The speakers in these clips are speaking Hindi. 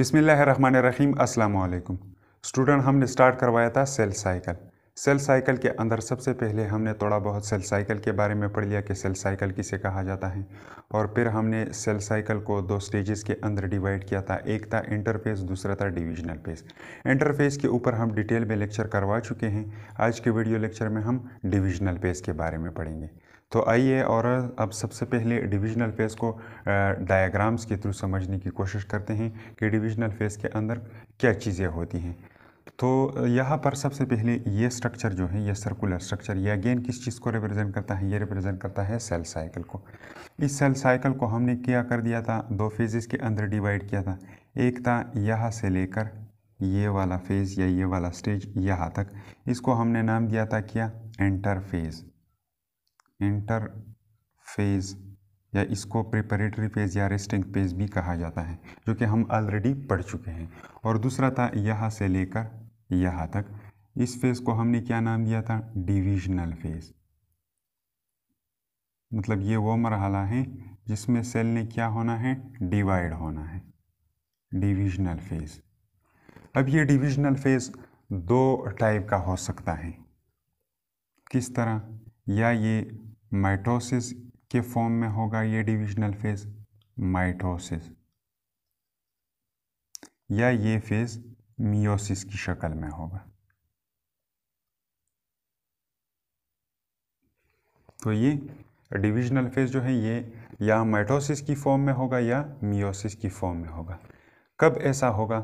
बिसमीम् अल्लाम स्टूडेंट हमने स्टार्ट करवाया था सेल साइकिल सेल साइकिल के अंदर सबसे पहले हमने थोड़ा बहुत सेल साइकिल के बारे में पढ़ लिया कि सेल साइकिल किसे कहा जाता है और फिर हमने सेल साइकिल को दो स्टेजेस के अंदर डिवाइड किया था एक था इंटरफेस दूसरा था डिविजनल फेस इंटरफेस के ऊपर हम डिटेल में लेक्चर करवा चुके हैं आज के वीडियो लेक्चर में हम डिविजनल फेस के बारे में पढ़ेंगे तो आइए और अब सबसे पहले डिविजनल फेज़ को डायग्राम्स के थ्रू समझने की कोशिश करते हैं कि डिविजनल फेज़ के अंदर क्या चीज़ें होती हैं तो यहाँ पर सबसे पहले ये स्ट्रक्चर जो है ये सर्कुलर स्ट्रक्चर ये अगेन किस चीज़ को रिप्रेजेंट करता है ये रिप्रेजेंट करता है सेल साइकिल को इस सेल साइकिल को हमने क्या कर दिया था दो फेजेस के अंदर डिवाइड किया था एक था यहाँ से लेकर ये वाला फेज़ या ये वाला स्टेज यहाँ तक इसको हमने नाम दिया था क्या फेज़ इंटर फेज़ या इसको प्रिपरेटरी फेज़ या रेस्टिंग फेज़ भी कहा जाता है जो कि हम ऑलरेडी पढ़ चुके हैं और दूसरा था यहाँ से लेकर यहाँ तक इस फेज़ को हमने क्या नाम दिया था डिविजनल फेज़ मतलब ये वो मरहला है जिसमें सेल ने क्या होना है डिवाइड होना है डिविजनल फेज़ अब ये डिविजनल फेज़ दो टाइप का हो सकता है किस तरह या ये माइटोसिस के फॉर्म में होगा ये डिविजनल फेज माइटोसिस या ये फेज मियोसिस की शक्ल में होगा तो ये डिविजनल फेज जो है ये या माइटोसिस की फॉर्म में होगा या मियोसिस की फॉर्म में होगा कब ऐसा होगा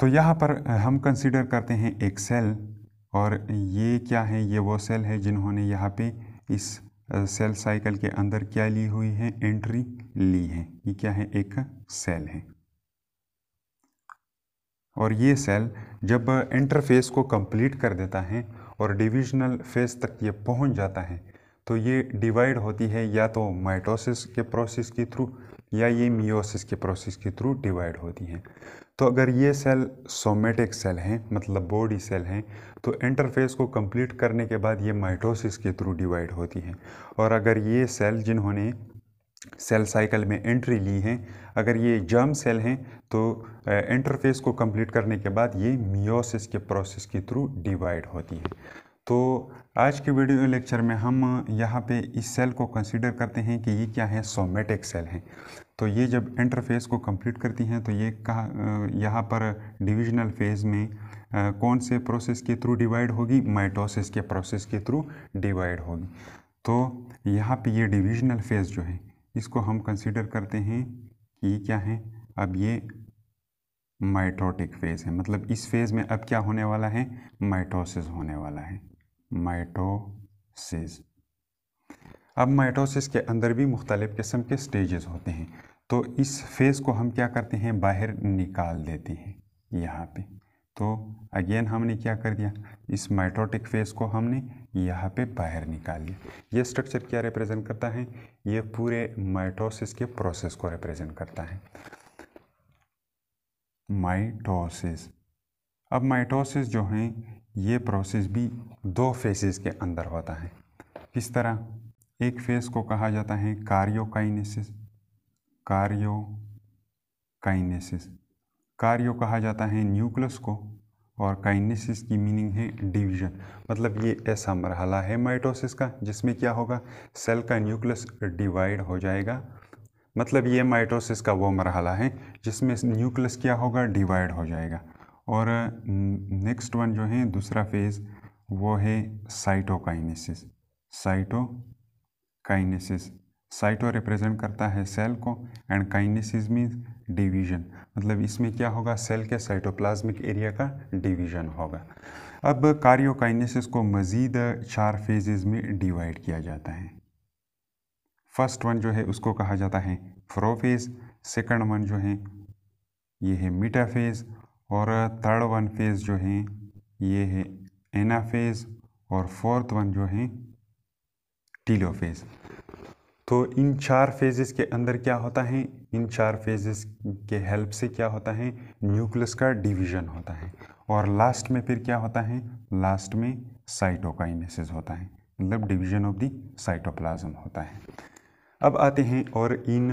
तो यहाँ पर हम कंसिडर करते हैं एक सेल और ये क्या है ये वो सेल है जिन्होंने यहाँ पे इस सेल साइकिल के अंदर क्या ली हुई है एंट्री ली है ये क्या है एक सेल है और ये सेल जब इंटरफेस को कंप्लीट कर देता है और डिविजनल फेज तक ये पहुंच जाता है तो ये डिवाइड होती है या तो माइटोसिस के प्रोसेस के थ्रू या ये मियोसिस के प्रोसेस के थ्रू डिवाइड होती हैं तो अगर ये सेल सोमेटिक सेल हैं मतलब बॉडी सेल हैं तो इंटरफेस को कंप्लीट करने के बाद ये माइटोसिस के थ्रू डिवाइड होती हैं और अगर ये सेल जिन्होंने सेल साइकिल में एंट्री ली हैं अगर ये जर्म सेल हैं तो इंटरफेस को कंप्लीट करने के बाद ये मियोसिस के प्रोसेस के थ्रू डिवाइड होती हैं तो आज के वीडियो लेक्चर में हम यहाँ पे इस सेल को कंसीडर करते हैं कि ये क्या है सोमेटिक सेल है तो ये जब इंटरफेस को कंप्लीट करती हैं तो ये कहाँ यहाँ पर डिविजनल फेज़ में आ, कौन से प्रोसेस के थ्रू डिवाइड होगी माइटोसिस के प्रोसेस के थ्रू डिवाइड होगी तो यहाँ पे ये डिविजनल फेज़ जो है इसको हम कंसिडर करते हैं कि ये क्या है अब ये माइटोटिक फेज़ है मतलब इस फेज़ में अब क्या होने वाला है माइटोसिस होने वाला है माइटोसिस अब माइटोसिस के अंदर भी मुख्तलिफ़ किस्म के स्टेजेस होते हैं तो इस फेज़ को हम क्या करते हैं बाहर निकाल देते हैं यहाँ पे तो अगेन हमने क्या कर दिया इस माइटोटिक फेज़ को हमने यहाँ पे बाहर निकाल लिया ये स्ट्रक्चर क्या रिप्रेजेंट करता है ये पूरे माइटोसिस के प्रोसेस को रिप्रेजेंट करता है माइटोसिस अब माइटोसिस जो हैं ये प्रोसेस भी दो फेसेस के अंदर होता है किस तरह एक फेस को कहा जाता है कार्योकाइनेसिस कार्योकाइनेसिस कार्यो कहा जाता है न्यूक्लियस को और काइनेसिस की मीनिंग है डिवीजन मतलब ये ऐसा मरहला है माइटोसिस का जिसमें क्या होगा सेल का न्यूक्लियस डिवाइड हो जाएगा मतलब ये माइटोसिस का वो मरहला है जिसमें न्यूक्लियस क्या होगा डिवाइड हो जाएगा और नेक्स्ट वन जो है दूसरा फेज़ वो है साइटोकाइनेसिस साइटोकाइनेसिस साइटो रिप्रेजेंट करता है सेल को एंड काइनेसिस मीन्स डिवीजन मतलब इसमें क्या होगा सेल के साइटोप्लाज्मिक एरिया का डिवीजन होगा अब कार्योकाइनेसिस को मज़ीद चार फेजेस में डिवाइड किया जाता है फर्स्ट वन जो है उसको कहा जाता है फ्रोफेज सेकंड वन जो है ये है मीटाफेज और थर्ड वन फेज़ जो है ये है एना फेज़ और फोर्थ वन जो है टीलो फेज़ तो इन चार फेजेस के अंदर क्या होता है इन चार फेजेस के हेल्प से क्या होता है न्यूक्लियस का डिवीजन होता है और लास्ट में फिर क्या होता है लास्ट में साइटोकाइनेसिस होता है मतलब डिवीजन ऑफ द साइटोप्लाज्म होता है अब आते हैं और इन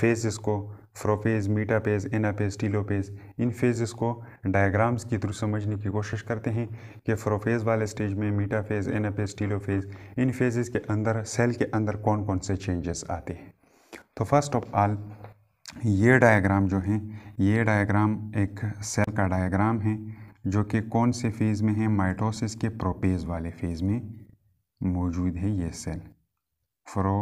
फेजेस को फ्रोपेज मीटापेज एनापेज टीलोपेज इन फेजेस को डायग्राम्स के थ्रू समझने की कोशिश करते हैं कि फ्रोपेज वाले स्टेज में मीटाफेज एनापेज टीलोपेज इन फेजेस के अंदर सेल के अंदर कौन कौन से चेंजेस आते हैं तो फर्स्ट ऑफ ऑल ये डायग्राम जो है ये डायग्राम एक सेल का डायग्राम है जो कि कौन से फेज़ में है माइटोसिस के प्रोपेज वाले फेज़ में मौजूद है ये सेल फ्रो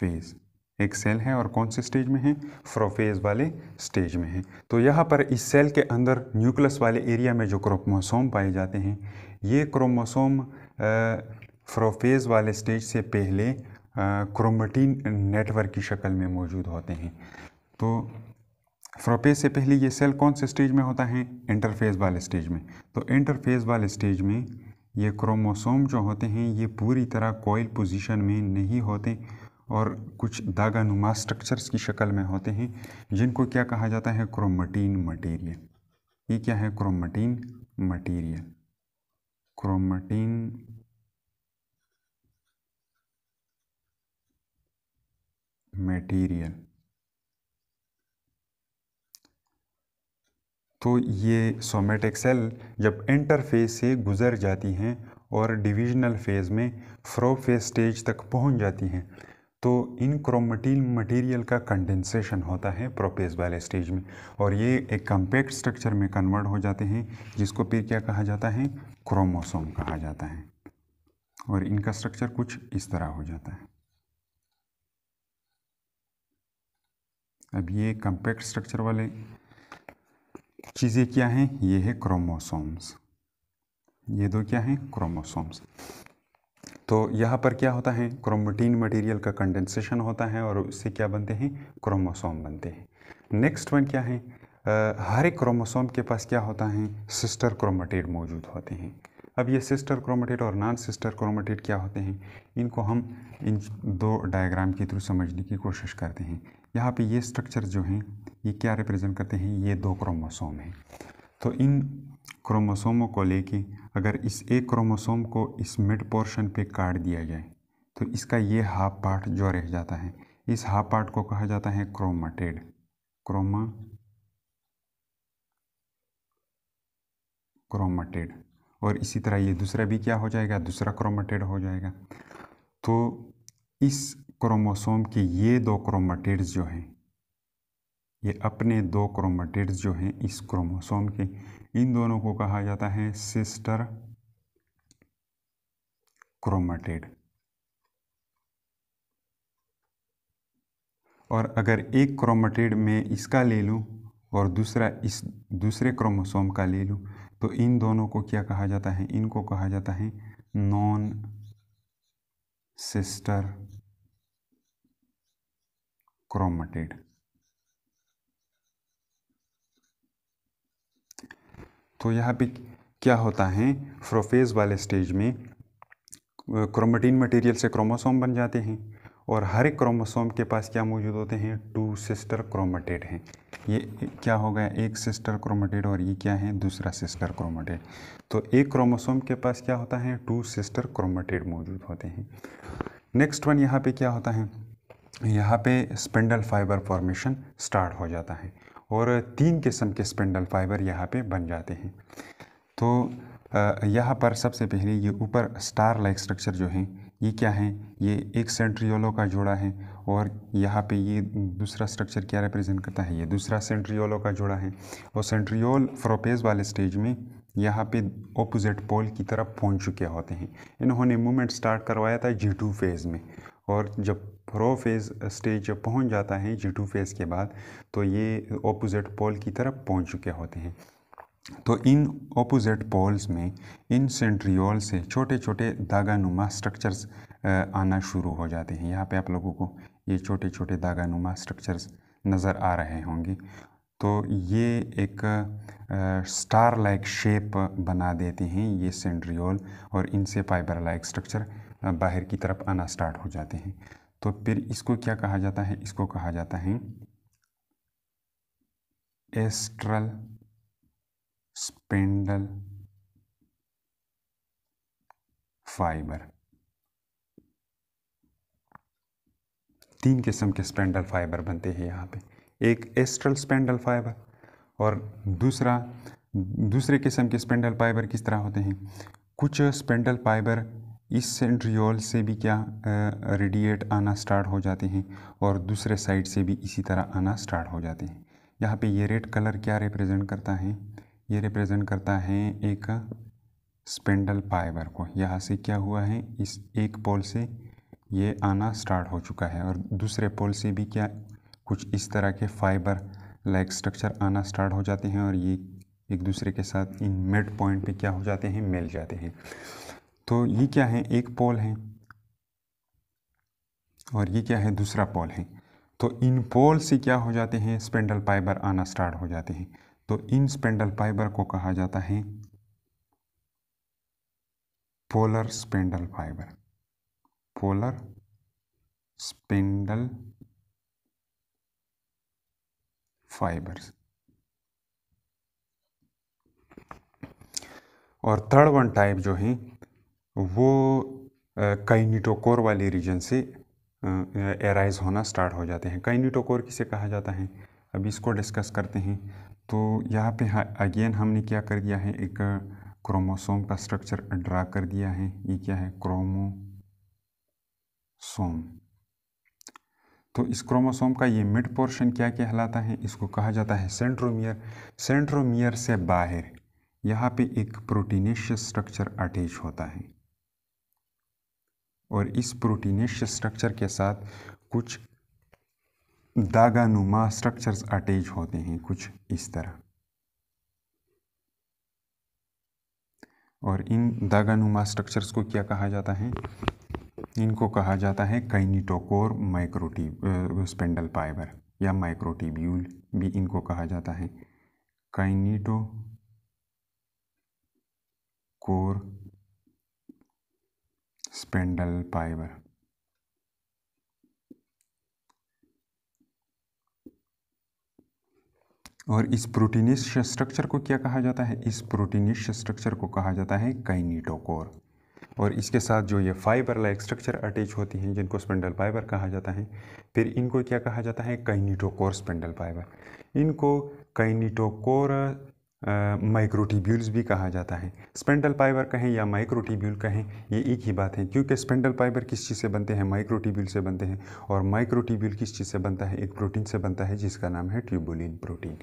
फेज़ एक सेल है और कौन से स्टेज में है फ्रोफेज वाले स्टेज में है तो यहाँ पर इस सेल के अंदर न्यूक्लियस वाले एरिया में जो क्रोमोसोम पाए जाते हैं ये क्रोमोसोम फ्रोफेज वाले स्टेज से पहले क्रोमेटिन नेटवर्क की शक्ल में मौजूद होते हैं तो फ्रोपेज से पहले ये सेल कौन से स्टेज में होता है इंटरफेज वाले स्टेज में तो इंटरफेज वाले स्टेज में ये क्रोमोसोम जो होते हैं ये पूरी तरह कोयल पोजीशन में नहीं होते और कुछ दागानुमा स्ट्रक्चर्स की शक्ल में होते हैं जिनको क्या कहा जाता है क्रोमटीन मटेरियल ये क्या है क्रोमटीन मटेरियल क्रोमटीन मटेरियल तो ये सोमेटिक सेल जब इंटरफेस से गुज़र जाती हैं और डिविजनल फेज़ में फ्रो फेज स्टेज तक पहुंच जाती हैं तो इन क्रोमेटिल मटेरियल का कंडेंसेशन होता है प्रोपेज वाले स्टेज में और ये एक कम्पैक्ट स्ट्रक्चर में कन्वर्ट हो जाते हैं जिसको फिर क्या कहा जाता है क्रोमोसोम कहा जाता है और इनका स्ट्रक्चर कुछ इस तरह हो जाता है अब ये कम्पैक्ट स्ट्रक्चर वाले चीज़ें क्या हैं ये है क्रोमोसोम्स ये दो क्या हैं क्रोमोसोम्स तो यहाँ पर क्या होता है क्रोमोटीन मटेरियल का कंडेंसेशन होता है और उससे क्या बनते हैं क्रोमोसोम बनते हैं नेक्स्ट वन क्या है हर एक क्रोमोसोम के पास क्या होता है सिस्टर क्रोमेटेड मौजूद होते हैं अब ये सिस्टर क्रोमेटेड और नॉन सिस्टर क्रोमेटेड क्या होते हैं इनको हम इन दो डायग्राम के थ्रू समझने की कोशिश करते हैं यहाँ पे ये स्ट्रक्चर जो हैं ये क्या रिप्रेजेंट करते हैं ये दो क्रोमोसोम हैं तो इन क्रोमोसोमों को लेके अगर इस एक क्रोमोसोम को इस मिड पोर्शन पे काट दिया जाए तो इसका ये हाफ पार्ट जो रह जाता है इस हाफ पार्ट को कहा जाता है क्रोमाटेड क्रोमा क्रोमाटेड और इसी तरह ये दूसरा भी क्या हो जाएगा दूसरा क्रोमाटेड हो जाएगा तो इस क्रोमोसोम के ये दो क्रोमाटेड्स जो हैं ये अपने दो क्रोमेटिड्स जो हैं इस क्रोमोसोम के इन दोनों को कहा जाता है सिस्टर क्रोमेटिड और अगर एक क्रोमेटिड में इसका ले लूं और दूसरा इस दूसरे क्रोमोसोम का ले लूँ तो इन दोनों को क्या कहा जाता है इनको कहा जाता है नॉन सिस्टर क्रोमेटिड तो यहाँ पे क्या होता है फ्रोफेज वाले स्टेज में क्रोमेटीन मटेरियल से क्रोमोसोम बन जाते हैं और हर एक क्रोमोसोम के पास क्या मौजूद होते हैं टू सिस्टर क्रोमेटेड हैं ये क्या हो गया एक सिस्टर क्रोमेटेड और ये क्या है दूसरा सिस्टर क्रोमेटेड तो एक क्रोमोसोम के पास क्या होता है टू सिस्टर क्रोमेटेड मौजूद होते हैं नेक्स्ट वन यहाँ पे क्या होता है यहाँ पे स्पेंडल फाइबर फॉर्मेशन स्टार्ट हो जाता है और तीन किस्म के स्पिंडल फाइबर यहाँ पे बन जाते हैं तो यहाँ पर सबसे पहले ये ऊपर स्टार लाइक स्ट्रक्चर जो है ये क्या है ये एक सेंट्रियोलो का जोड़ा है और यहाँ पे ये दूसरा स्ट्रक्चर क्या रिप्रेजेंट करता है ये दूसरा सेंट्रियोलो का जोड़ा है और सेंट्रियोल फ्रोपेज वाले स्टेज में यहाँ पे ऑपोजिट पोल की तरफ पहुँच चुके होते हैं इन्होंने मूवमेंट स्टार्ट करवाया था जी टू फेज़ में और जब प्रो फेज़ स्टेज जब पहुँच जाता है जी टू फेज़ के बाद तो ये ऑपोजिट पोल की तरफ पहुँच चुके होते हैं तो इन ऑपोजिट पोल्स में इन सेंट्रियोल से छोटे छोटे दागानुमा स्ट्रक्चर्स आना शुरू हो जाते हैं यहाँ पे आप लोगों को ये छोटे छोटे दागानुमा स्ट्रक्चर्स नज़र आ रहे होंगे तो ये एक स्टार लाइक शेप बना देते हैं ये सेंट्रियोल और इनसे फाइबर लाइक स्ट्रक्चर बाहर की तरफ आना स्टार्ट हो जाते हैं तो फिर इसको क्या कहा जाता है इसको कहा जाता है एस्ट्रल स्पेंडल फाइबर तीन किस्म के स्पेंडल फाइबर बनते हैं यहाँ पे एक एस्ट्रल स्पेंडल फाइबर और दूसरा दूसरे किस्म के स्पेंडल फाइबर किस तरह होते हैं कुछ स्पेंडल फाइबर इस सेंट्रियोल से भी क्या रेडिएट आना स्टार्ट हो जाते हैं और दूसरे साइड से भी इसी तरह आना स्टार्ट हो जाते हैं यहाँ पे ये रेड कलर क्या रिप्रेजेंट करता है ये रिप्रेजेंट करता है एक स्पेंडल फाइबर को यहाँ से क्या हुआ है इस एक पोल से ये आना स्टार्ट हो चुका है और दूसरे पोल से भी क्या कुछ इस तरह के फाइबर लाइक स्ट्रक्चर आना स्टार्ट हो जाते हैं और ये एक दूसरे के साथ इन मिड पॉइंट पे क्या हो जाते हैं मिल जाते हैं तो ये क्या है एक पोल है और ये क्या है दूसरा पोल है तो इन पोल से क्या हो जाते हैं स्पेंडल फाइबर आना स्टार्ट हो जाते हैं तो इन स्पेंडल फाइबर को कहा जाता है polar spindle fibre polar spindle fibres और थर्ड वन टाइप जो है वो काइनिटोकोर वाले रीजन से एराइज होना स्टार्ट हो जाते हैं काइनिटोकोर किसे कहा जाता है अब इसको डिस्कस करते हैं तो यहाँ पे अगेन हमने क्या कर दिया है एक क्रोमोसोम का स्ट्रक्चर ड्रा कर दिया है ये क्या है क्रोमोसोम तो इस क्रोमोसोम का ये मिड पोर्शन क्या कहलाता है इसको कहा जाता है सेंट्रोमियर सेंट्रोमियर से बाहर यहाँ पे एक प्रोटीनेशियस स्ट्रक्चर अटैच होता है और इस प्रोटीनेश स्ट्रक्चर के साथ कुछ दागानुमा स्ट्रक्चर्स अटैच होते हैं कुछ इस तरह और इन दागानुमा स्ट्रक्चर्स को क्या कहा जाता है इनको कहा जाता है काइनिटोकोर माइक्रोटीब स्पेंडल फाइबर या माइक्रोटिब्यूल भी इनको कहा जाता है काइनिटो कोर स्पेंडल फाइबर और इस प्रोटीनिश स्ट्रक्चर को क्या कहा जाता है इस प्रोटीनिश स्ट्रक्चर को कहा जाता है कैनीटोकोर और इसके साथ जो ये फाइबर लाइक स्ट्रक्चर अटैच होती हैं जिनको स्पेंडल फाइबर कहा जाता है फिर इनको क्या कहा जाता है कैनीटोकोर स्पेंडल फाइबर इनको कैनीटोकोर माइक्रोटिब्यूल्स भी कहा जाता है स्पेंडल फाइबर कहें या माइक्रोटिब्यूल कहें ये एक ही बात है क्योंकि स्पेंडल फाइबर किस चीज़ से बनते हैं माइक्रोटिब्यूल से बनते हैं और माइक्रोटिब्यूल किस चीज़ से बनता है एक प्रोटीन से बनता है जिसका नाम है ट्यूबुलिन प्रोटीन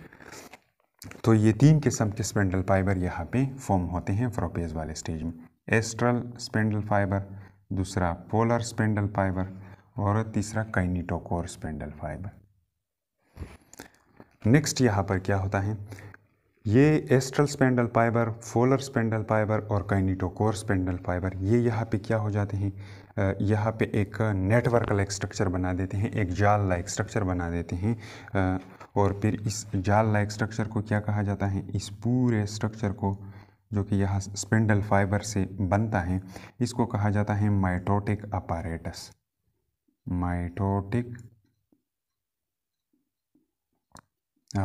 तो ये तीन किस्म के स्पेंडल फाइबर यहाँ पे फॉर्म होते हैं फ्रोपेज वाले स्टेज में एस्ट्रल स्पेंडल फाइबर दूसरा पोलर स्पेंडल फाइबर और तीसरा काइनिटोकोर स्पेंडल फाइबर नेक्स्ट यहाँ पर क्या होता है ये astral spindle fibre polar spindle fibre और काइनिटोकोर स्पेंडल फाइबर ये यहाँ पे क्या हो जाते हैं यहाँ पे एक नेटवर्क लाइक स्ट्रक्चर बना देते हैं एक जाल लाइक स्ट्रक्चर बना देते हैं और फिर इस जाल लाइक स्ट्रक्चर को क्या कहा जाता है इस पूरे स्ट्रक्चर को जो कि यहाँ स्पेंडल फाइबर से बनता है इसको कहा जाता है mitotic apparatus mitotic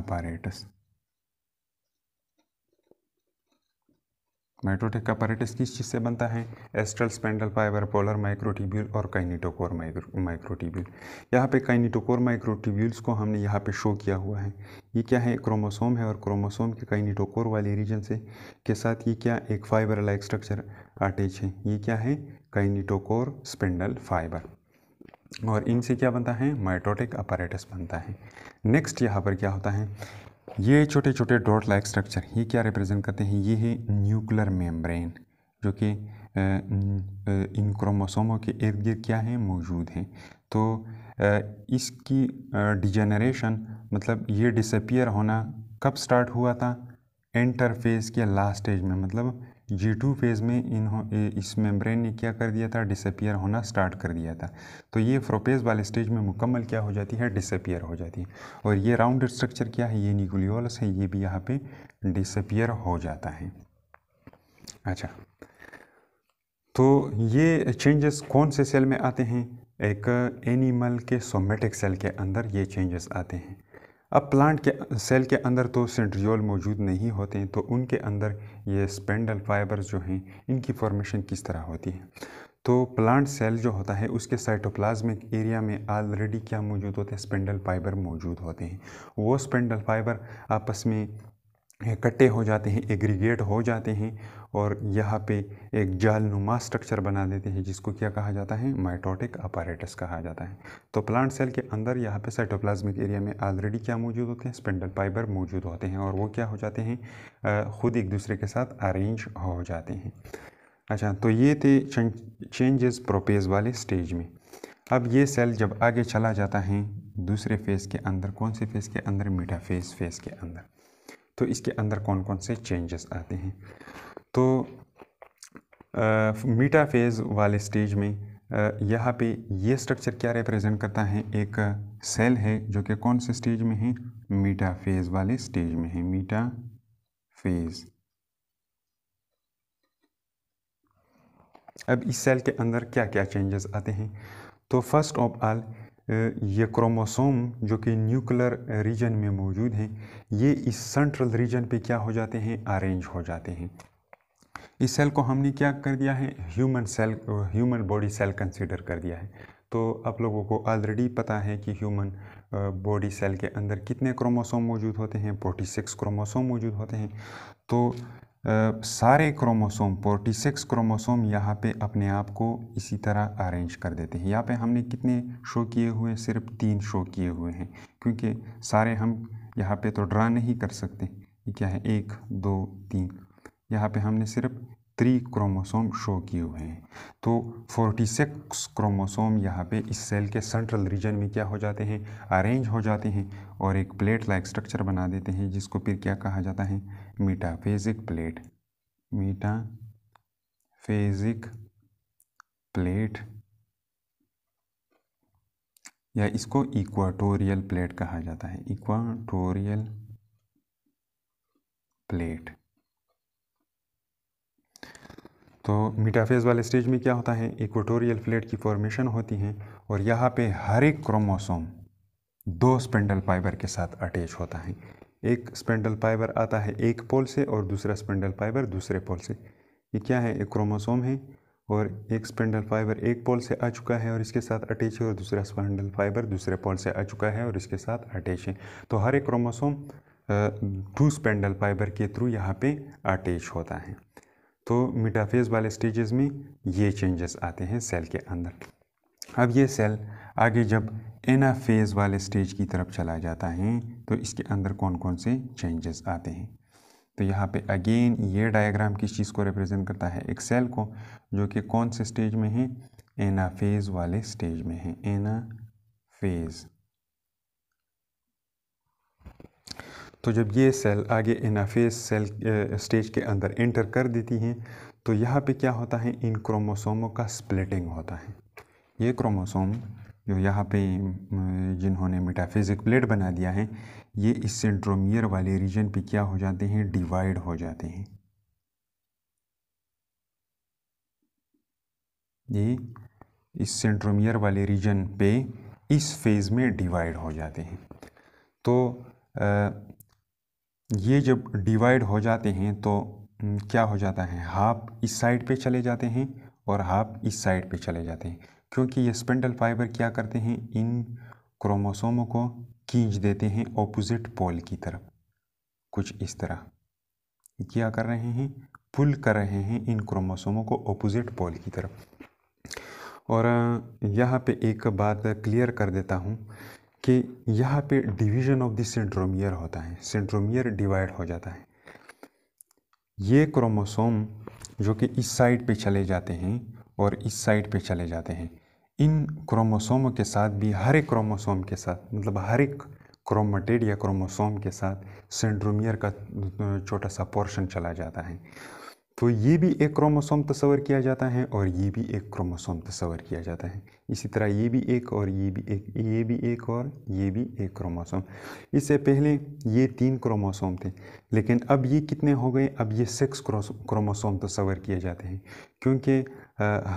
apparatus mitotic का पैरेटिस किस चीज़ से बनता है astral spindle fibre polar microtubule और माइक्रो माइक्रोटिब्यूल यहाँ पे काइनिटोकोर माइक्रोटिब्यूल्स को हमने यहाँ पे शो किया हुआ है ये क्या है क्रोमोसोम है और क्रोमोसोम के कैनीटोकोर वाले रीजन से के साथ ये क्या एक फाइबर लाइक स्ट्रक्चर अटैच है ये क्या है कैनीटोकोर स्पेंडल फाइबर और इनसे क्या बनता है माइटोटिक अपरेटस बनता है नेक्स्ट यहाँ पर क्या होता है ये छोटे छोटे डॉट लाइक स्ट्रक्चर ये क्या रिप्रेजेंट करते हैं ये है न्यूक्लियर मेम्ब्रेन जो कि इन क्रोमोसोमों के इर्द गिर्द क्या है मौजूद हैं तो इसकी डिजेनरेशन मतलब ये डिसपियर होना कब स्टार्ट हुआ था इंटरफेज के लास्ट स्टेज में मतलब जी टू फेज़ में इन इस मेम्ब्रेन ने क्या कर दिया था डिसपियर होना स्टार्ट कर दिया था तो ये फ्रोपेज वाले स्टेज में मुकम्मल क्या हो जाती है डिसपियर हो जाती है और ये राउंड स्ट्रक्चर क्या है ये निकुलियोलस है ये भी यहाँ पे डिसपियर हो जाता है अच्छा तो ये चेंजेस कौन से सेल में आते हैं एक एनिमल के सोमेटिक सेल के अंदर ये चेंजेस आते हैं अब प्लांट के सेल के अंदर तो सेंट्रियोल मौजूद नहीं होते हैं तो उनके अंदर ये स्पेंडल फाइबर जो हैं इनकी फॉर्मेशन किस तरह होती है तो प्लांट सेल जो होता है उसके साइटोप्लाज्मिक एरिया में ऑलरेडी क्या मौजूद होते हैं स्पेंडल फाइबर मौजूद होते हैं वो स्पेंडल फाइबर आपस में इकट्ठे हो जाते हैं एग्रीगेट हो जाते हैं और यहाँ पे एक जाल नुमा स्ट्रक्चर बना देते हैं जिसको क्या कहा जाता है माइटोटिक अपारेटस कहा जाता है तो प्लांट सेल के अंदर यहाँ पे साइटोप्लाज्मिक एरिया में ऑलरेडी क्या मौजूद होते हैं स्पेंडल फाइबर मौजूद होते हैं और वो क्या हो जाते हैं ख़ुद एक दूसरे के साथ अरेंज हो जाते हैं अच्छा तो ये थे चेंजेस प्रोपेज वाले स्टेज में अब ये सेल जब आगे चला जाता है दूसरे फेज़ के अंदर कौन से फेज़ के अंदर मीठा फेज़ फेज़ के अंदर तो इसके अंदर कौन कौन से चेंजेस आते हैं तो मीटा फेज़ वाले स्टेज में यहाँ पे ये स्ट्रक्चर क्या रिप्रेजेंट करता है एक सेल है जो कि कौन से स्टेज में है मीटा फेज़ वाले स्टेज में है मीटा फेज़ अब इस सेल के अंदर क्या क्या चेंजेस आते हैं तो फर्स्ट ऑफ ऑल ये क्रोमोसोम जो कि न्यूक्लियर रीजन में मौजूद हैं ये इस सेंट्रल रीजन पे क्या हो जाते हैं अरेंज हो जाते हैं इस सेल को हमने क्या कर दिया है human cell human body cell consider कर दिया है तो आप लोगों को ऑलरेडी पता है कि ह्यूमन बॉडी सेल के अंदर कितने क्रोमोसोम मौजूद होते हैं 46 क्रोमोसोम मौजूद होते हैं तो आ, सारे क्रोमोसोम 46 क्रोमोसोम यहाँ पे अपने आप को इसी तरह अरेंज कर देते हैं यहाँ पे हमने कितने शो किए हुए सिर्फ तीन शो किए हुए हैं क्योंकि सारे हम यहाँ पे तो ड्रा नहीं कर सकते क्या है एक दो तीन यहाँ पे हमने सिर्फ थ्री क्रोमोसोम शो किए हुए हैं तो 46 क्रोमोसोम यहाँ पे इस सेल के सेंट्रल रीजन में क्या हो जाते हैं अरेंज हो जाते हैं और एक प्लेट लाइक स्ट्रक्चर बना देते हैं जिसको फिर क्या कहा जाता है metaphasic plate meta phasic plate या इसको इक्वाटोरियल प्लेट कहा जाता है इक्वाटोरियल प्लेट तो मीटाफेज वाले स्टेज में क्या होता है इक्वेटोरियल प्लेट की फॉर्मेशन होती है और यहाँ पे हर एक क्रोमोसोम दो स्पेंडल फाइबर के साथ अटैच होता है एक स्पेंडल फाइबर आता है एक पोल से और दूसरा स्पेंडल फाइबर दूसरे पोल से ये क्या है एक क्रोमोसोम है और एक स्पेंडल फाइबर एक पोल से आ चुका है और इसके साथ अटैच है और दूसरा स्पेंडल फाइबर दूसरे पोल से आ चुका है और इसके साथ अटैच है तो हर एक क्रोमोसोम टू स्पेंडल फाइबर के थ्रू यहाँ पे अटैच होता है तो मिटाफेज वाले स्टेजेस में ये चेंजेस आते हैं सेल के अंदर अब ये सेल आगे जब एना फेज़ वाले स्टेज की तरफ चला जाता है तो इसके अंदर कौन कौन से चेंजेस आते हैं तो यहाँ पे अगेन ये डायग्राम किस चीज़ को रिप्रेजेंट करता है एक सेल को जो कि कौन से स्टेज में है एनाफेज वाले स्टेज में है एना फेज़ तो जब ये सेल आगे इनाफेज सेल स्टेज के अंदर इंटर कर देती हैं तो यहाँ पे क्या होता है इन क्रोमोसोमों का स्प्लिटिंग होता है ये क्रोमोसोम जो यहाँ पे जिन्होंने मेटाफिजिक प्लेट बना दिया है ये इस सेंट्रोमियर वाले रीजन पे क्या हो जाते हैं डिवाइड हो जाते हैं ये इस सेंट्रोमियर वाले रीजन पे इस फेज़ में डिवाइड हो जाते हैं तो आ, ये जब डिवाइड हो जाते हैं तो क्या हो जाता है हाफ इस साइड पे चले जाते हैं और हाफ इस साइड पे चले जाते हैं क्योंकि ये स्पेंडल फाइबर क्या करते हैं इन क्रोमोसोमों को खींच देते हैं ऑपोजिट पोल की तरफ कुछ इस तरह क्या कर रहे हैं पुल कर रहे हैं इन क्रोमोसोमों को ऑपोजिट पोल की तरफ और यहाँ पे एक बात क्लियर कर देता हूँ कि यहाँ पे डिवीजन ऑफ द सेंट्रोमियर होता है सेंट्रोमियर डिवाइड हो जाता है ये क्रोमोसोम जो कि इस साइड पे चले जाते हैं और इस साइड पे चले जाते हैं इन क्रोमोसोमों के साथ भी हर एक क्रोमोसोम के साथ मतलब हर एक क्रोमटेड या क्रोमोसोम के साथ सेंड्रोमियर का छोटा सा पोर्शन चला जाता है तो ये भी एक क्रोमोसोम तस्वर किया जाता है और ये भी एक क्रोमोसोम तस्वर किया जाता है इसी तरह ये भी एक और ये भी एक ये भी एक और ये भी एक क्रोमोसोम इससे पहले ये तीन क्रोमोसोम थे लेकिन अब ये कितने हो गए अब ये सिक्स क्रोमोसोम तस्वर किए जाते हैं क्योंकि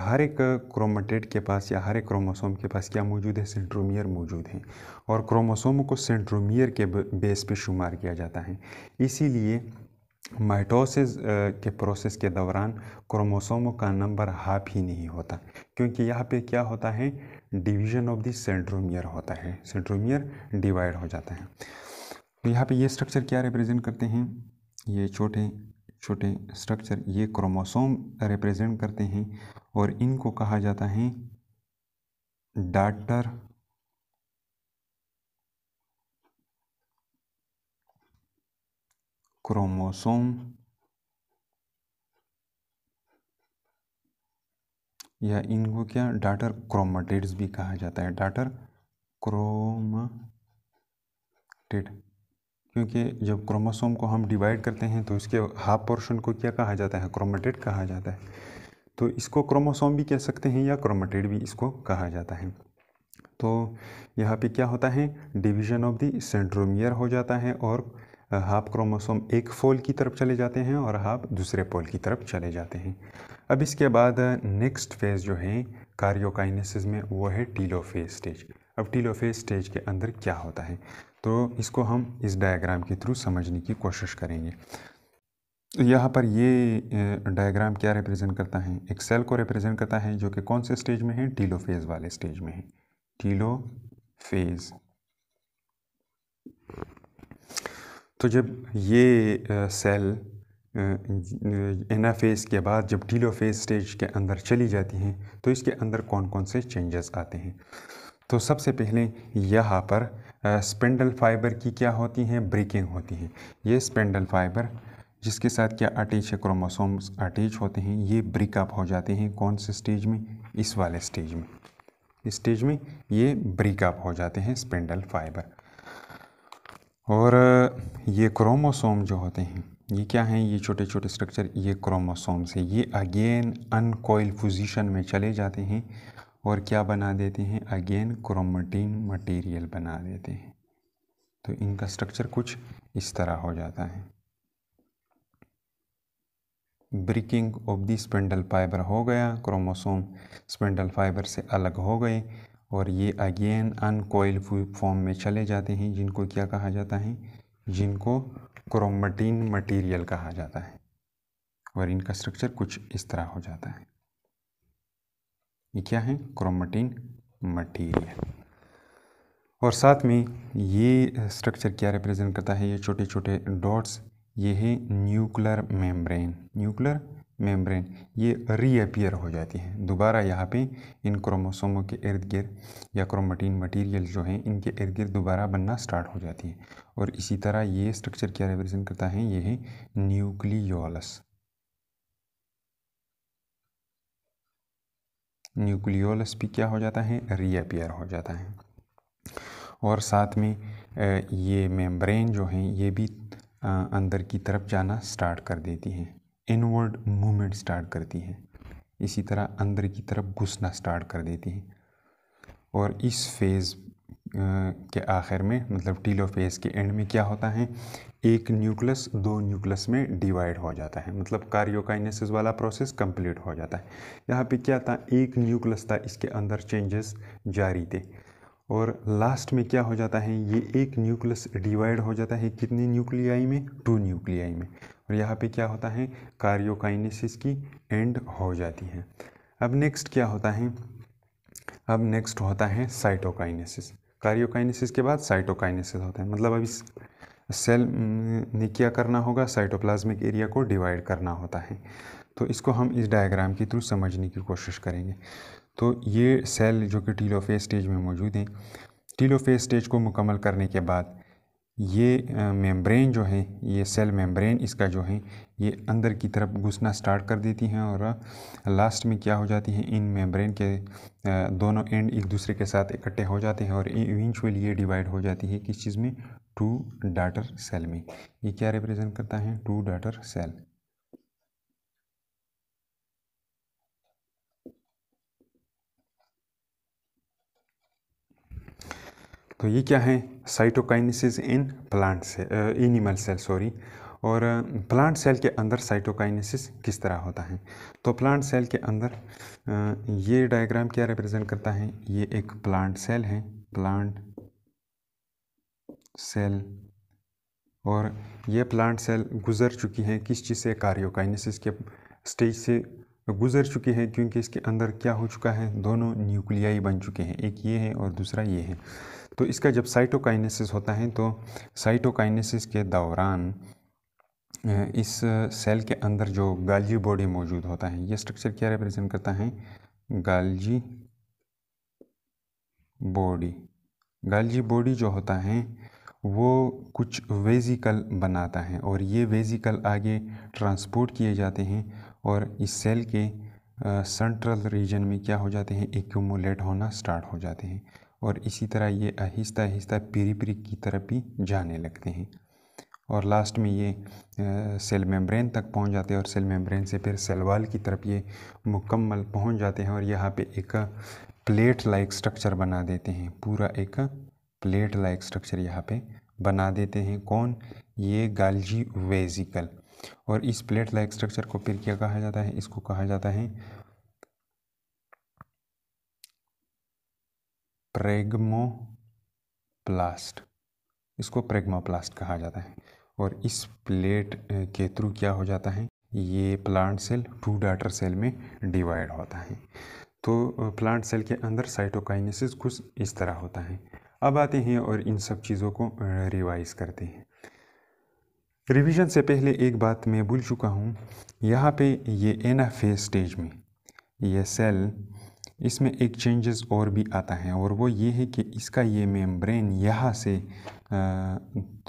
हर एक क्रोमोटेट के पास या हर एक क्रोमोसोम के पास क्या मौजूद है सेंट्रोमियर मौजूद है और क्रोमोसोम को सेंट्रोमियर के बेस पे शुमार किया जाता है इसीलिए माइटोसिस के प्रोसेस के दौरान क्रोमोसोमों का नंबर हाफ ही नहीं होता क्योंकि यहाँ पे क्या होता है डिवीजन ऑफ द सेंट्रोमियर होता है सेंट्रोमियर डिवाइड हो जाता है तो यहाँ पे ये स्ट्रक्चर क्या रिप्रेजेंट करते हैं ये छोटे छोटे स्ट्रक्चर ये क्रोमोसोम रिप्रेजेंट करते हैं और इनको कहा जाता है डाटर क्रोमोसोम या इनको क्या डाटर क्रोमाटेड भी कहा जाता है डाटर क्रोमाटेड क्योंकि जब क्रोमोसोम को हम डिवाइड करते हैं तो इसके हाफ पोर्शन को क्या कहा जाता है क्रोमाटेड कहा जाता है तो इसको क्रोमोसोम भी कह सकते हैं या क्रोमाटेड भी इसको कहा जाता है तो यहाँ पे क्या होता है डिवीज़न ऑफ द सेंट्रोमियर हो जाता है और हाफ क्रोमोसोम एक फोल की तरफ चले जाते हैं और हाफ दूसरे पोल की तरफ चले जाते हैं अब इसके बाद नेक्स्ट फेज़ जो है कार्योकाइनेसिस में वो है टीलोफेज स्टेज अब टीलोफेज स्टेज के अंदर क्या होता है तो इसको हम इस डायग्राम के थ्रू समझने की कोशिश करेंगे यहाँ पर ये डायग्राम क्या रिप्रेजेंट करता है एक सेल को रिप्रेजेंट करता है जो कि कौन से स्टेज में है टीलोफेज वाले स्टेज में है टीलो फेज़ तो जब ये सेल एनाफेज के बाद जब डीलोफेज स्टेज के अंदर चली जाती हैं तो इसके अंदर कौन कौन से चेंजेस आते हैं तो सबसे पहले यहाँ पर स्पेंडल फाइबर की क्या होती हैं ब्रेकिंग होती हैं ये स्पेंडल फाइबर जिसके साथ क्या अटैच है क्रोमोसोम्स अटैच होते हैं ये ब्रेकअप हो जाते हैं कौन से स्टेज में इस वाले स्टेज में इस स्टेज में ये ब्रेकअप हो जाते हैं स्पेंडल फाइबर और ये क्रोमोसोम जो होते हैं ये क्या हैं ये छोटे छोटे स्ट्रक्चर ये क्रोमोसोम से ये अगेन अनकोइल पोजीशन में चले जाते हैं और क्या बना देते हैं अगेन क्रोमेटिन मटेरियल बना देते हैं तो इनका स्ट्रक्चर कुछ इस तरह हो जाता है breaking off the spindle fibre हो गया क्रोमोसोम स्पेंडल फाइबर से अलग हो गए और ये अगेन अनकोइल फॉर्म में चले जाते हैं जिनको क्या कहा जाता है जिनको क्रोमटीन मटेरियल कहा जाता है और इनका स्ट्रक्चर कुछ इस तरह हो जाता है ये क्या है क्रोमटीन मटेरियल और साथ में ये स्ट्रक्चर क्या रिप्रेजेंट करता है ये छोटे छोटे डॉट्स ये है न्यूक्लियर मेम्ब्रेन न्यूक्लियर मेम्ब्रेन ये रीअपियर हो जाती है दोबारा यहाँ पे इन क्रोमोसोमों के इर्द गिर्द या क्रोमोटीन मटेरियल जो है इनके इर्द गिर्द दोबारा बनना स्टार्ट हो जाती है और इसी तरह ये स्ट्रक्चर क्या रिप्रेजेंट करता है ये है न्यूक्लियोलस न्यूक्लियोलस भी क्या हो जाता है रीअपियर हो जाता है और साथ में ये मेम्ब्रेन जो हैं ये भी अंदर की तरफ जाना स्टार्ट कर देती हैं इनवर्ड मूवमेंट स्टार्ट करती हैं इसी तरह अंदर की तरफ घुसना स्टार्ट कर देती हैं और इस फेज़ के आखिर में मतलब टीलो फेज़ के एंड में क्या होता है एक न्यूक्लियस दो न्यूक्लियस में डिवाइड हो जाता है मतलब कार्योकाइनेसिस वाला प्रोसेस कंप्लीट हो जाता है यहाँ पे क्या था एक न्यूक्लियस था इसके अंदर चेंजेस जारी थे और लास्ट में क्या हो जाता है ये एक न्यूक्लियस डिवाइड हो जाता है कितने न्यूक्लियाई में टू न्यूक्लियाई में और यहाँ पे क्या होता है कार्योकाइनेसिस की एंड हो जाती है अब नेक्स्ट क्या होता है अब नेक्स्ट होता है साइटोकाइनेसिस कार्योकाइनेसिस के बाद साइटोकाइनेसिस होता है मतलब अब इस सेल mm, ने क्या करना होगा साइटोप्लाज्मिक एरिया को डिवाइड करना होता है तो इसको हम इस डायग्राम के थ्रू समझने की कोशिश करेंगे तो ये सेल जो कि टीलोफेज स्टेज में मौजूद हैं टीलोफेज स्टेज को मुकम्मल करने के बाद ये मेम्ब्रेन जो है ये सेल मेम्ब्रेन इसका जो है ये अंदर की तरफ घुसना स्टार्ट कर देती हैं और लास्ट में क्या हो जाती हैं इन मेम्ब्रेन के दोनों एंड एक दूसरे के साथ इकट्ठे हो जाते हैं और इवेंचुअली ये डिवाइड हो जाती है किस चीज़ में टू डाटर सेल में ये क्या रिप्रेजेंट करता है टू डाटर सेल तो ये क्या है साइटोकाइनेसिस इन प्लांट से एनिमल सेल सॉरी और प्लांट सेल के अंदर साइटोकाइनेसिस किस तरह होता है तो प्लांट सेल के अंदर ये डायग्राम क्या रिप्रेजेंट करता है ये एक प्लांट सेल है प्लांट सेल और ये प्लांट सेल गुजर चुकी है किस चीज़ से कारियोकाइनेसिस के स्टेज से गुजर चुकी है क्योंकि इसके अंदर क्या हो चुका है दोनों न्यूक्लियाई बन चुके हैं एक ये है और दूसरा ये है तो इसका जब साइटोकाइनेसिस होता है तो साइटोकाइनेसिस के दौरान इस सेल के अंदर जो गाल्जी बॉडी मौजूद होता है ये स्ट्रक्चर क्या रिप्रेजेंट करता है गाल्जी बॉडी गाल्जी बॉडी जो होता है वो कुछ वेजिकल बनाता है और ये वेजिकल आगे ट्रांसपोर्ट किए जाते हैं और इस सेल के सेंट्रल रीजन में क्या हो जाते हैं एक्यूमुलेट होना स्टार्ट हो जाते हैं और इसी तरह ये आहिस्ता आहिस्ता पीरी पीरी की तरफ भी जाने लगते हैं और लास्ट में ये सेल मेम्ब्रेन तक पहुंच जाते हैं और सेल मेम्ब्रेन से फिर सेल वाल की तरफ ये मुकम्मल पहुंच जाते हैं और यहाँ पे एक प्लेट लाइक स्ट्रक्चर बना देते हैं पूरा एक प्लेट लाइक स्ट्रक्चर यहाँ पे बना देते हैं कौन ये गालजी वेजिकल और इस प्लेट लाइक स्ट्रक्चर को फिर क्या कहा जाता है इसको कहा जाता है प्रेग्मोप्लास्ट इसको प्रेग्मोप्लास्ट कहा जाता है और इस प्लेट के थ्रू क्या हो जाता है ये plant cell two daughter cell में डिवाइड होता है तो प्लांट सेल के अंदर साइटोकाइनेसिस कुछ इस तरह होता है अब आते हैं और इन सब चीज़ों को रिवाइज करते हैं रिवीजन से पहले एक बात मैं भूल चुका हूँ यहाँ पे ये एनाफेज स्टेज में ये सेल इसमें एक चेंजेस और भी आता है और वो ये है कि इसका ये मेम्ब्रेन यहाँ से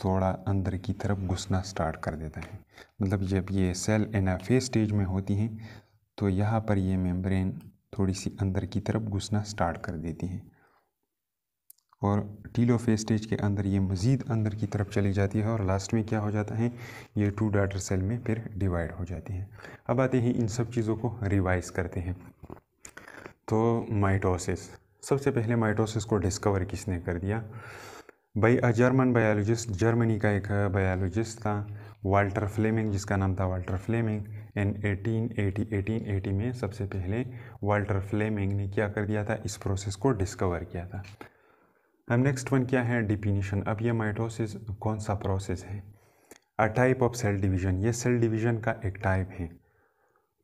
थोड़ा अंदर की तरफ घुसना स्टार्ट कर देता है मतलब जब ये सेल एनाफेज स्टेज में होती हैं तो यहाँ पर ये मेम्ब्रेन थोड़ी सी अंदर की तरफ घुसना स्टार्ट कर देती है और टीलोफेज स्टेज के अंदर ये मज़ीद अंदर की तरफ चली जाती है और लास्ट में क्या हो जाता है ये टू डाटर सेल में फिर डिवाइड हो जाती है अब आते हैं इन सब चीज़ों को रिवाइज़ करते हैं तो माइटोसिस सबसे पहले माइटोसिस को डिस्कवर किसने कर दिया भाई अ जर्मन बायोलॉजिस्ट जर्मनी का एक बायोलॉजिस्ट था वाल्टर फ्लेमिंग जिसका नाम था वाल्टर फ्लेमिंग इन 1880 1880 में सबसे पहले वाल्टर फ्लेमिंग ने क्या कर दिया था इस प्रोसेस को डिस्कवर किया था अब नेक्स्ट वन क्या है डिफिनीशन अब यह माइटोसिस कौन सा प्रोसेस है a type of cell division ये सेल डिवीज़न का एक टाइप है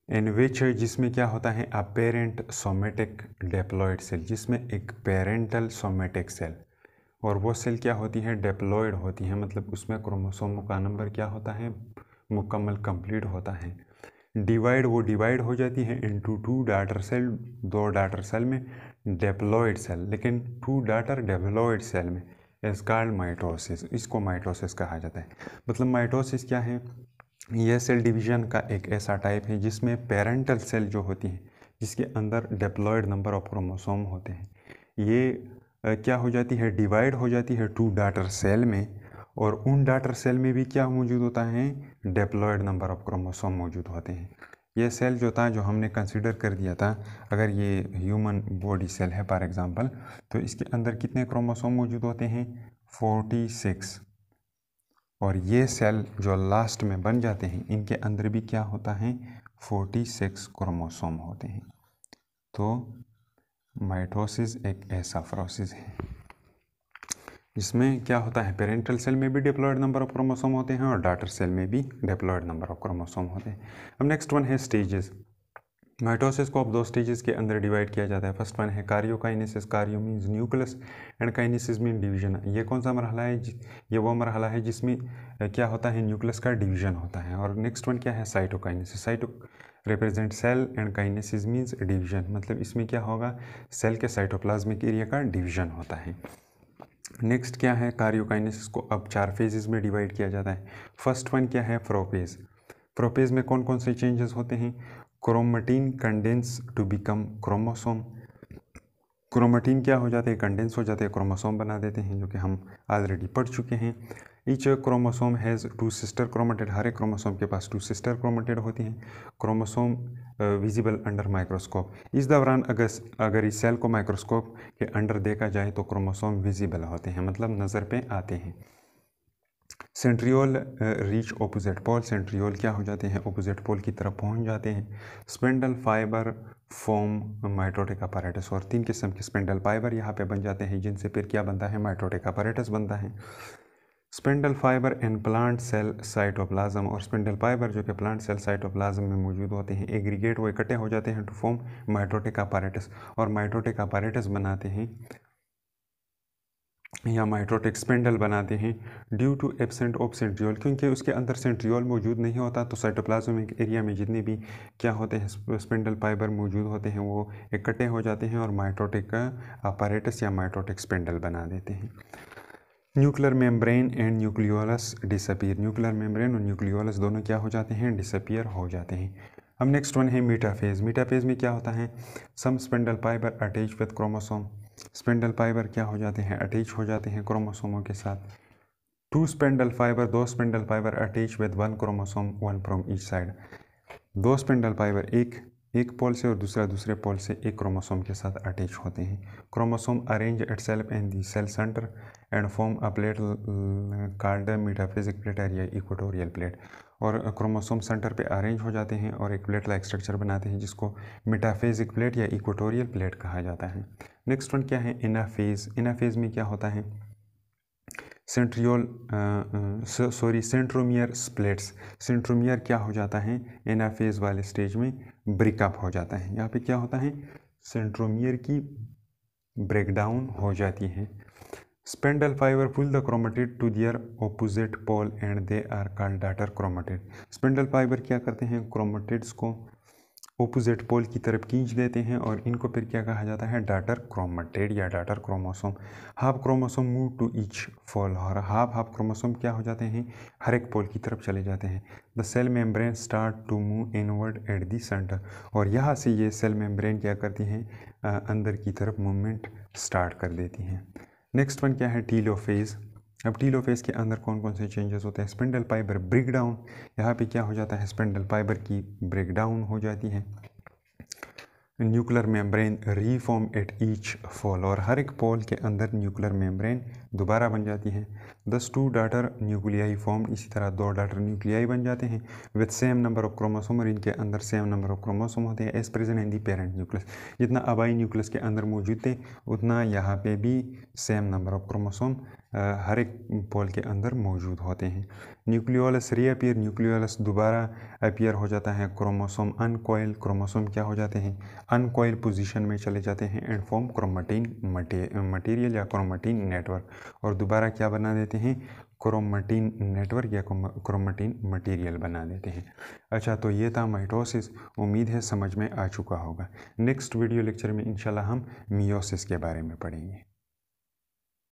इन विच जिसमें क्या होता है a parent somatic diploid cell जिसमें एक पेरेंटल सोमेटिक सेल और वो सेल क्या होती है डेप्लॉयड होती है मतलब उसमें क्रोमोसोम का नंबर क्या होता है मुकम्मल कंप्लीट होता है डिवाइड वो डिवाइड हो जाती है इनटू टू डाटर सेल दो डाटर सेल में डेप्लॉयड सेल लेकिन टू डाटर डेप्लॉयड सेल में कार्ड माइटोसिस इसको माइटोसिस कहा जाता है मतलब माइटोसिस क्या है ये सेल डिवीज़न का एक ऐसा टाइप है जिसमें पेरेंटल सेल जो होती हैं जिसके अंदर डिप्लॉयड नंबर ऑफ क्रोमोसोम होते हैं ये क्या हो जाती है डिवाइड हो जाती है टू डाटर सेल में और उन डाटर सेल में भी क्या मौजूद होता है डिप्लॉयड नंबर ऑफ क्रोमोसोम मौजूद होते हैं ये सेल जो था जो हमने कंसिडर कर दिया था अगर ये ह्यूमन बॉडी सेल है फॉर एग्ज़ाम्पल तो इसके अंदर कितने क्रोमोसोम मौजूद होते हैं फोर्टी सिक्स और ये सेल जो लास्ट में बन जाते हैं इनके अंदर भी क्या होता है 46 क्रोमोसोम होते हैं तो माइटोसिस एक ऐसा प्रोसेस है इसमें क्या होता है पेरेंटल सेल में भी डिप्लॉयड नंबर ऑफ क्रोमोसोम होते हैं और डाटर सेल में भी डिप्लॉयड नंबर ऑफ क्रोमोसोम होते हैं अब नेक्स्ट वन है स्टेजेस माइटोसिस को अब दो स्टेजेस के अंदर डिवाइड किया जाता है फर्स्ट वन है karyokinesis karyo means nucleus and kinesis mean division ये कौन सा मरहला है ये वो मरहला है जिसमें क्या होता है न्यूक्लियस का डिवीजन होता है और नेक्स्ट वन क्या है cytokinesis cyto represent cell and kinesis means division मतलब इसमें क्या होगा सेल के साइटोप्लाज्मिक एरिया का डिवीजन होता है नेक्स्ट क्या है कारियोकाइनेसिस को अब चार फेजेस में डिवाइड किया जाता है फर्स्ट वन क्या है प्रोपेज प्रोपेज में कौन कौन से चेंजेस होते हैं chromatin condense to become chromosome chromatin क्या हो जाते हैं कंडेंस हो जाते हैं क्रोमोसोम बना देते हैं जो कि हम ऑलरेडी पढ़ चुके हैं each chromosome has two sister chromatid हर एक क्रोमोसोम के पास टू सिस्टर क्रोमेटेड होती हैं क्रोमोसोम विजिबल अंडर माइक्रोस्कोप इस दौरान अगर अगर इस सेल को माइक्रोस्कोप के अंडर देखा जाए तो क्रोमोसोम विजिबल होते हैं मतलब नज़र पे आते हैं centriole reach opposite pole centriole क्या हो जाते हैं ऑपोजिट पोल की तरफ पहुंच जाते हैं spindle fibre form mitotic apparatus और तीन किस्म के स्पेंडल फाइबर यहाँ पे बन जाते हैं जिनसे फिर क्या बनता है माइटोटिक अपaratus बनता है spindle fibre in plant cell cytoplasm और स्पेंडल फाइबर जो कि प्लांट सेल साइटोप्लाज्म में मौजूद होते हैं एग्रीगेट वो इकट्ठे हो जाते हैं टू फॉर्म माइटोटिक अपaratus और माइटोटिक अपaratus बनाते हैं या माइट्रोटिक स्पेंडल बनाते हैं due to absent of centriole क्योंकि उसके अंदर सेंट्रियोल मौजूद नहीं होता तो साइटोप्लाजमिक एरिया में जितने भी क्या होते हैं स्पेंडल फाइबर मौजूद होते हैं वो इकट्ठे हो जाते हैं और माइट्रोटिक अपारेटस या माइट्रोटिक स्पेंडल बना देते हैं nuclear membrane and nucleolus disappear nuclear membrane और न्यूक्लियोलस दोनों क्या हो जाते हैं डिसअपियर हो जाते हैं अब नेक्स्ट वन है मीटाफेज मीटाफेज में क्या होता है some spindle fibre attach with chromosome spindle fibre क्या हो जाते हैं अटैच हो जाते हैं क्रोमोसोमों के साथ टू स्पेंडल फाइबर दो spindle fibre attach with one chromosome one from each side दो स्पेंडल फाइबर एक एक पोल से और दूसरा दूसरे पोल से एक क्रोमोसोम के साथ अटैच होते हैं chromosome arrange itself in the cell centre and form a plate called metaphasic plate area equatorial plate और क्रोमोसोम सेंटर पे अरेंज हो जाते हैं और एक प्लेट लाइक स्ट्रक्चर बनाते हैं जिसको मीटाफिजिक प्लेट या इक्वेटोरियल प्लेट कहा जाता है नेक्स्ट वन क्या है इनाफेज इनाफेज में क्या होता है centriole sorry centromere splits centromere क्या हो जाता है इनाफेज वाले स्टेज में ब्रेकअप हो जाता है यहाँ पे क्या होता है सेंट्रोमियर की ब्रेकडाउन हो जाती है spindle fibre pull the chromatid to their opposite pole and they are call daughter chromatid spindle fibre क्या करते हैं क्रोमेटेड्स को ओपोजिट पोल की तरफ खींच देते हैं और इनको फिर क्या कहा जाता है डाटर क्रोमाटेड या daughter chromosome half chromosome move to each pole और हाफ हाफ क्रोमोसोम क्या हो जाते हैं हर एक पोल की तरफ चले जाते हैं the cell membrane start to move inward at the centre और यहाँ से ये सेल मेम्ब्रेन क्या करती हैं अंदर की तरफ मूवमेंट स्टार्ट कर देती हैं नेक्स्ट वन क्या है टीलोफेज़ अब टीलोफेस के अंदर कौन कौन से चेंजेस होते हैं स्पिंडल फाइबर ब्रेक डाउन यहाँ पे क्या हो जाता है स्पिंडल फाइबर की ब्रेक डाउन हो जाती है nuclear membrane reform at each pole और हर एक पोल के अंदर न्यूक्लियर मेम्ब्रेन दोबारा बन जाती है दस टू डाटर न्यूक्लियाई फॉर्म इसी तरह दो डाटर न्यूक्लियाई बन जाते हैं with same number of chromosome और इनके अंदर सेम नंबर ऑफ क्रोमोसोम होते हैं as present in the parent nucleus जितना आबाई न्यूक्लियस के अंदर मौजूद थे उतना यहाँ पे भी सेम नंबर ऑफ क्रोमोसोम हर एक पोल के अंदर मौजूद होते हैं न्यूक्लियोलस रीअपियर न्यूक्लियोलस दोबारा अपियर हो जाता है क्रोमोसोम अनकोइल क्रोमोसोम क्या हो जाते हैं अनकोइल पोजीशन में चले जाते हैं एंड फॉर्म क्रोमाटीन मटेरियल या क्रोमाटीन नेटवर्क और दोबारा क्या बना देते हैं क्रोमाटीन नेटवर्क या क्रोमाटीन मटेरियल बना देते हैं अच्छा तो ये था माइटोसिस उम्मीद है समझ में आ चुका होगा नेक्स्ट वीडियो लेक्चर में इंशाल्लाह हम मियोसिस के बारे में पढ़ेंगे